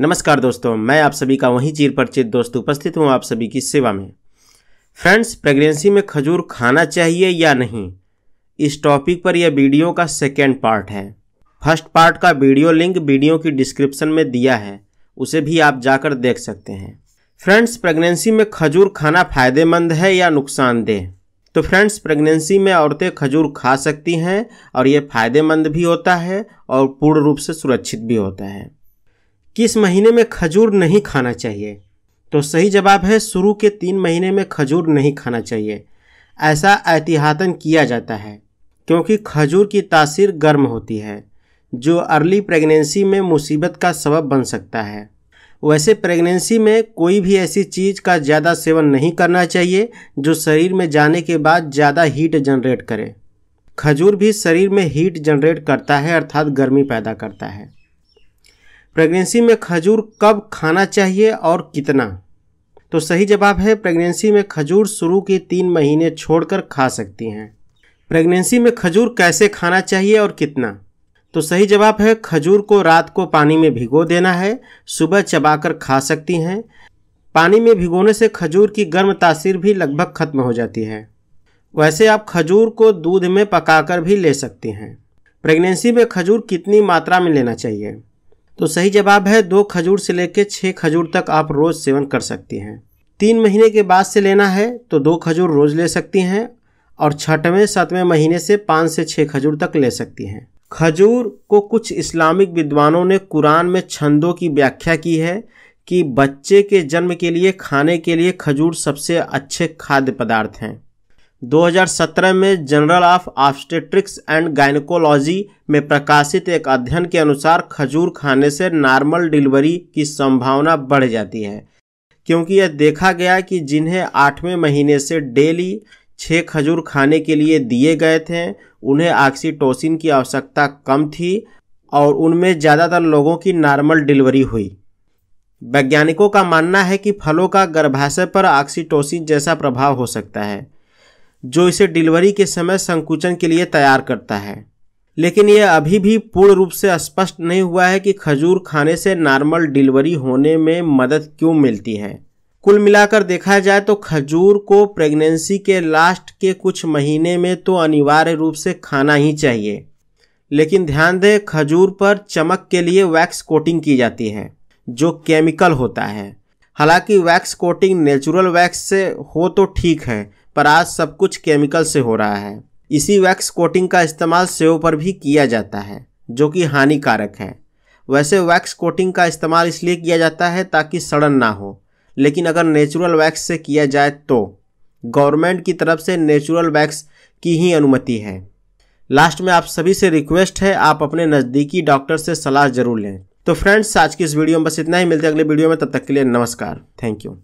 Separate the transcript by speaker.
Speaker 1: नमस्कार दोस्तों मैं आप सभी का वहीं चीर परिचित दोस्त उपस्थित हूँ आप सभी की सेवा में फ्रेंड्स प्रेगनेंसी में खजूर खाना चाहिए या नहीं इस टॉपिक पर यह वीडियो का सेकेंड पार्ट है फर्स्ट पार्ट का वीडियो लिंक वीडियो की डिस्क्रिप्शन में दिया है उसे भी आप जाकर देख सकते हैं फ्रेंड्स प्रेगनेंसी में खजूर खाना फायदेमंद है या नुकसानदेह तो फ्रेंड्स प्रेगनेंसी में औरतें खजूर खा सकती हैं और ये फायदेमंद भी होता है और पूर्ण रूप से सुरक्षित भी होता है किस महीने में खजूर नहीं खाना चाहिए तो सही जवाब है शुरू के तीन महीने में खजूर नहीं खाना चाहिए ऐसा एहतियातन किया जाता है क्योंकि खजूर की तासीर गर्म होती है जो अर्ली प्रेगनेंसी में मुसीबत का सबब बन सकता है वैसे प्रेगनेंसी में कोई भी ऐसी चीज़ का ज़्यादा सेवन नहीं करना चाहिए जो शरीर में जाने के बाद ज़्यादा हीट जनरेट करे खजूर भी शरीर में हीट जनरेट करता है अर्थात गर्मी पैदा करता है प्रेगनेंसी में खजूर कब खाना चाहिए और कितना तो सही जवाब है प्रेगनेंसी में खजूर शुरू के तीन महीने छोड़कर खा सकती हैं प्रेगनेंसी में खजूर कैसे खाना चाहिए और कितना तो सही जवाब है खजूर को रात को पानी में भिगो देना है सुबह चबाकर खा सकती हैं पानी में भिगोने से खजूर की गर्म तासीर भी लगभग खत्म हो जाती है वैसे आप खजूर को दूध में पकाकर भी ले सकती हैं प्रेगनेंसी में खजूर कितनी मात्रा में लेना चाहिए तो सही जवाब है दो खजूर से लेकर छः खजूर तक आप रोज़ सेवन कर सकती हैं तीन महीने के बाद से लेना है तो दो खजूर रोज़ ले सकती हैं और छठवें सातवें महीने से पाँच से छः खजूर तक ले सकती हैं खजूर को कुछ इस्लामिक विद्वानों ने कुरान में छंदों की व्याख्या की है कि बच्चे के जन्म के लिए खाने के लिए खजूर सबसे अच्छे खाद्य पदार्थ हैं 2017 में journal of obstetrics and gynaecology में प्रकाशित एक अध्ययन के अनुसार खजूर खाने से नॉर्मल डिलीवरी की संभावना बढ़ जाती है क्योंकि यह देखा गया कि जिन्हें आठवें महीने से डेली छः खजूर खाने के लिए दिए गए थे उन्हें ऑक्सीटोसिन की आवश्यकता कम थी और उनमें ज़्यादातर लोगों की नॉर्मल डिलीवरी हुई वैज्ञानिकों का मानना है कि फलों का गर्भाशय पर ऑक्सीटोसिन जैसा प्रभाव हो सकता है जो इसे डिलीवरी के समय संकुचन के लिए तैयार करता है लेकिन यह अभी भी पूर्ण रूप से स्पष्ट नहीं हुआ है कि खजूर खाने से नॉर्मल डिलीवरी होने में मदद क्यों मिलती है कुल मिलाकर देखा जाए तो खजूर को प्रेगनेंसी के लास्ट के कुछ महीने में तो अनिवार्य रूप से खाना ही चाहिए लेकिन ध्यान दें खजूर पर चमक के लिए वैक्स कोटिंग की जाती है जो केमिकल होता है हालांकि वैक्स कोटिंग नेचुरल वैक्स से हो तो ठीक है पर आज सब कुछ केमिकल से हो रहा है इसी वैक्स कोटिंग का इस्तेमाल सेव पर भी किया जाता है जो कि हानिकारक है वैसे वैक्स कोटिंग का इस्तेमाल इसलिए किया जाता है ताकि सड़न ना हो लेकिन अगर नेचुरल वैक्स से किया जाए तो गवर्नमेंट की तरफ से नेचुरल वैक्स की ही अनुमति है लास्ट में आप सभी से रिक्वेस्ट है आप अपने नज़दीकी डॉक्टर से सलाह जरूर लें तो फ्रेंड्स आज की इस वीडियो में बस इतना ही मिलते हैं अगले वीडियो में तब तक के लिए नमस्कार थैंक यू